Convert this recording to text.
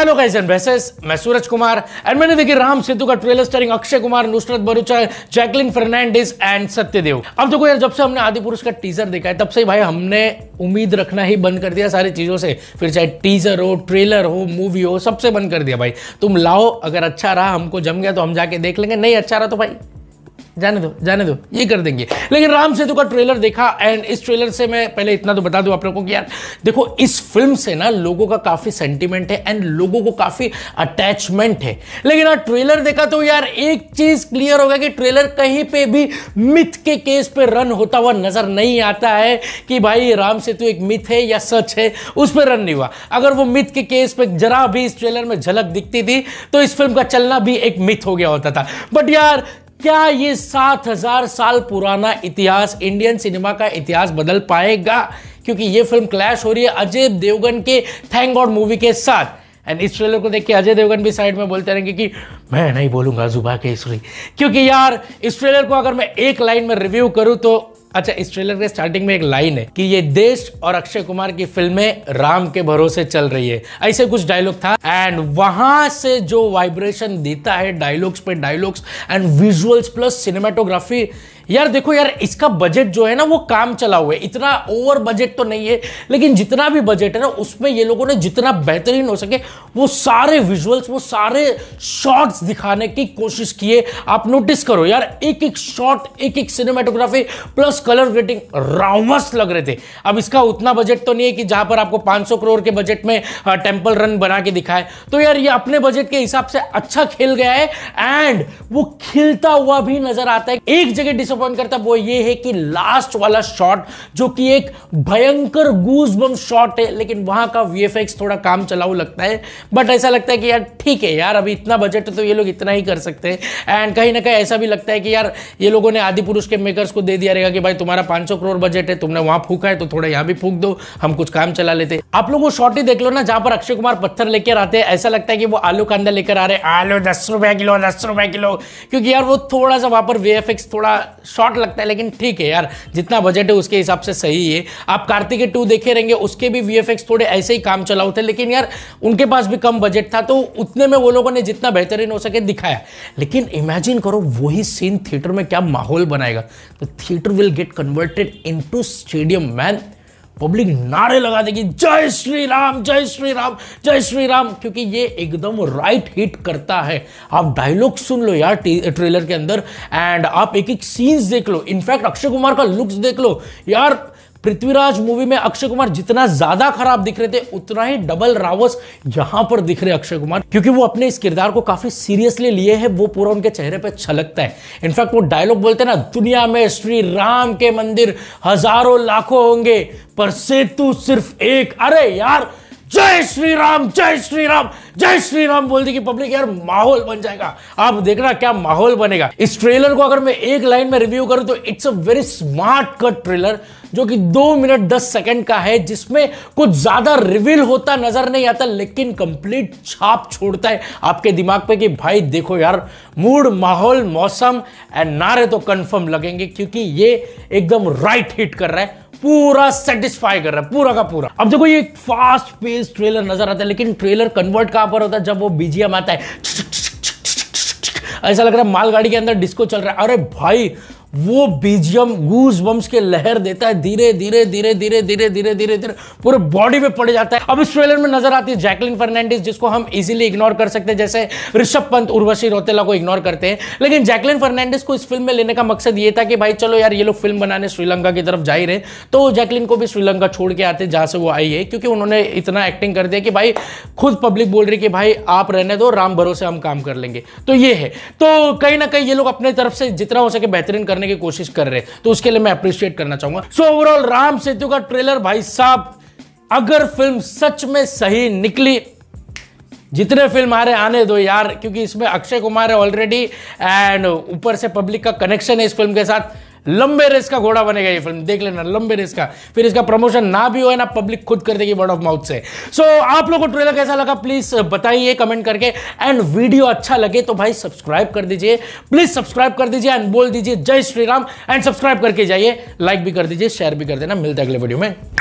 hello guys and braces मैं सूरज Kumar and मैंने देखी राम सेतु का trailer starring Akshay Kumar Nushrat Bharucha Jacqueline Fernandez and Satyadev अब देखो यार जब से हमने आदि पुरुष का टीजर देखा है तब से भाई हमने उम्मीद रखना ही बंद कर दिया सारी चीज़ों से फिर चाहे टीजर हो ट्रेलर हो मूवी हो सबसे बंद कर दिया भाई तुम लाओ अगर अच्छा रहा हमको जम गया तो हम जाके देख लेंगे नहीं अच्छा रहा तो भाई जाने दो जाने दो ये कर देंगे लेकिन राम सेतु का ट्रेलर देखा एंड इस ट्रेलर से मैं पहले इतना तो बता दूं आप लोगों को यार देखो इस फिल्म से ना लोगों का काफ़ी सेंटिमेंट है एंड लोगों को काफ़ी अटैचमेंट है लेकिन यार ट्रेलर देखा तो यार एक चीज़ क्लियर हो गया कि ट्रेलर कहीं पे भी मिथ के केस पे रन होता हुआ नज़र नहीं आता है कि भाई राम सेतु एक मिथ है या सच है उस पर रन नहीं हुआ अगर वो मिथ के केस पर जरा भी इस ट्रेलर में झलक दिखती थी तो इस फिल्म का चलना भी एक मिथ हो गया होता था बट यार क्या ये सात हजार साल पुराना इतिहास इंडियन सिनेमा का इतिहास बदल पाएगा क्योंकि ये फिल्म क्लैश हो रही है अजय देवगन के थैंक गॉड मूवी के साथ एंड इस ट्रेलर को देख के अजय देवगन भी साइड में बोलते रहेंगे कि मैं नहीं बोलूंगा जुबा के केसरी क्योंकि यार इस ट्रेलर को अगर मैं एक लाइन में रिव्यू करूं तो अच्छा इस ट्रेलर के स्टार्टिंग में एक लाइन है कि ये देश और अक्षय कुमार की फिल्में राम के भरोसे चल रही है ऐसे कुछ डायलॉग था एंड वहां से जो वाइब्रेशन देता है डायलॉग्स पे dialogues and visuals plus cinematography यार देखो यार इसका बजट जो है ना वो काम चला हुआ है इतना ओवर बजट तो नहीं है लेकिन जितना भी बजट है ना उसमें ये लोगों ने जितना बेहतरीन हो सके वो सारे विजुअल्स वो सारे शॉट्स दिखाने की कोशिश किए आप नोटिस करो यार एक एक शॉट एक एक सिनेमाटोग्राफी प्लस कलर ग्रेटिंग रावस लग रहे थे अब इसका उतना बजट तो नहीं है कि जहां पर आपको पांच करोड़ के बजट में टेम्पल रन बना के दिखाए तो यार ये अपने बजट के हिसाब से अच्छा खेल गया है एंड वो खिलता हुआ भी नजर आता है एक जगह डिसअप डिसअपॉइंट करता वो ये है कि लास्ट वाला शॉट जो कि एक भयंकर गूज बम शॉट है लेकिन वहां का वी थोड़ा काम चलाऊ लगता है बट ऐसा लगता है कि यार ठीक है यार अभी इतना बजट है तो ये लोग इतना ही कर सकते हैं एंड कहीं ना कहीं ऐसा भी लगता है कि यार ये लोगों ने आदि पुरुष के मेकर्स को दे दिया रहेगा कि भाई तुम्हारा पांच करोड़ बजट है तुमने वहां फूका है तो थोड़ा यहां भी फूक दो हम कुछ काम चला लेते आप लोग वो शॉर्ट ही देख लो ना जहां पर अक्षय कुमार पत्थर लेकर आते हैं ऐसा लगता है कि वो आलू कांदा लेकर आ रहे आलू दस रुपए किलो दस रुपए किलो क्योंकि यार वो थोड़ा सा वहां पर वे थोड़ा शॉर्ट लगता है लेकिन ठीक है यार जितना बजट है उसके हिसाब से सही है आप कार्तिके टू देखे रहेंगे उसके भी वी थोड़े ऐसे ही काम चलाऊ थे लेकिन यार उनके पास भी कम बजट था तो उतने में वो लोगों ने जितना बेहतरीन हो सके दिखाया लेकिन इमेजिन करो वही सीन थिएटर में क्या माहौल बनाएगा तो theatre will get converted in stadium man public नारे लगा देगी जय श्री राम जय श्री राम जय श्री राम क्योंकि ये एकदम राइट हिट करता है आप डायलॉग सुन लो यार ट्रेलर के अंदर एंड आप एक एक सीन्स देख लो इनफैक्ट अक्षय कुमार का लुक्स देख लो यार पृथ्वीराज मूवी में अक्षय कुमार जितना ज्यादा खराब दिख रहे थे उतना ही डबल रावस यहां पर दिख रहे अक्षय कुमार क्योंकि वो अपने इस किरदार को काफी सीरियसली लिए हैं वो पूरा उनके चेहरे पर छलकता है इनफैक्ट वो डायलॉग बोलते हैं ना दुनिया में श्री राम के मंदिर हजारों लाखों होंगे पर सेतु सिर्फ एक अरे यार जय श्री राम जय श्री राम जय श्री राम बोल दी कि पब्लिक यार माहौल बन जाएगा आप देखना क्या माहौल बनेगा इस ट्रेलर को अगर मैं एक लाइन में रिव्यू करूं तो it's a very smart cut trailer जो कि दो मिनट दस सेकंड का है जिसमें कुछ ज्यादा रिवील होता नजर नहीं आता लेकिन कंप्लीट छाप छोड़ता है आपके दिमाग पे कि भाई देखो यार मूड माहौल मौसम एंड नारे तो कंफर्म लगेंगे क्योंकि ये एकदम राइट हिट कर रहा है पूरा सेटिस्फाई कर रहा है पूरा का पूरा अब देखो ये फास्ट पेस ट्रेलर नजर आता है लेकिन ट्रेलर कन्वर्ट कहां पर होता है जब वो बीजीएम आता है ऐसा लग रहा है मालगाड़ी के अंदर डिस्को चल रहा है अरे भाई वो बीजियम गूज बम्स के लहर देता है धीरे धीरे धीरे धीरे धीरे धीरे धीरे धीरे पूरे बॉडी में पड़ जाता है अब इस ट्रेलर में नजर आती है जैकलिन फर्नांडिस जिसको हम इजीली इग्नोर कर सकते हैं जैसे ऋषभ पंत उर्वशी रोतेला को इग्नोर करते हैं लेकिन जैकलिन फर्नांडिस को इस फिल्म में लेने का मकसद ये था कि भाई चलो यार ये लोग फिल्म बनाने श्रीलंका की तरफ जा ही रहे तो जैकलिन को भी श्रीलंका छोड़ के आते जहाँ से वो आई है क्योंकि उन्होंने इतना एक्टिंग कर दिया कि भाई खुद पब्लिक बोल रही कि भाई आप रहने दो राम भरोसे हम काम कर लेंगे तो ये है तो कहीं ना कहीं ये लोग अपने तरफ से जितना हो सके बेहतरीन करने करने की कोशिश कर रहे तो उसके लिए मैं अप्रिशिएट करना चाहूंगा सो ओवरऑल राम सेतु का ट्रेलर भाई साहब अगर फिल्म सच में सही निकली जितने फिल्म आ रहे आने दो यार क्योंकि इसमें अक्षय कुमार है ऑलरेडी एंड ऊपर से पब्लिक का कनेक्शन है इस फिल्म के साथ लंबे रेस का घोड़ा बनेगा ये फिल्म देख लेना लंबे रेस का फिर इसका प्रमोशन ना भी हो ना पब्लिक खुद कर देगी वर्ड ऑफ माउथ से सो so, आप लोग को ट्रेलर कैसा लगा प्लीज uh, बताइए कमेंट करके एंड वीडियो अच्छा लगे तो भाई सब्सक्राइब कर दीजिए प्लीज सब्सक्राइब कर दीजिए एंड बोल दीजिए जय श्री राम एंड सब्सक्राइब करके जाइए लाइक भी कर दीजिए शेयर भी कर देना मिलते अगले वीडियो में